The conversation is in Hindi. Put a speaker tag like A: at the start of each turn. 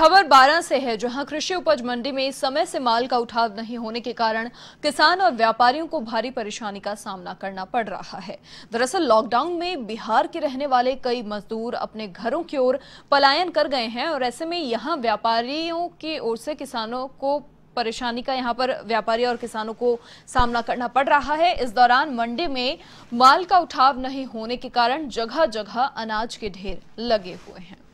A: खबर बारह से है जहां कृषि उपज मंडी में समय से माल का उठाव नहीं होने के कारण किसान और व्यापारियों को भारी परेशानी का सामना करना पड़ रहा है दरअसल लॉकडाउन में बिहार के रहने वाले कई मजदूर अपने घरों की ओर पलायन कर गए हैं और ऐसे में यहां व्यापारियों की ओर से किसानों को परेशानी का यहाँ पर व्यापारी और किसानों को सामना करना पड़ रहा है इस दौरान मंडी में माल का उठाव नहीं होने के कारण जगह जगह अनाज के ढेर लगे हुए हैं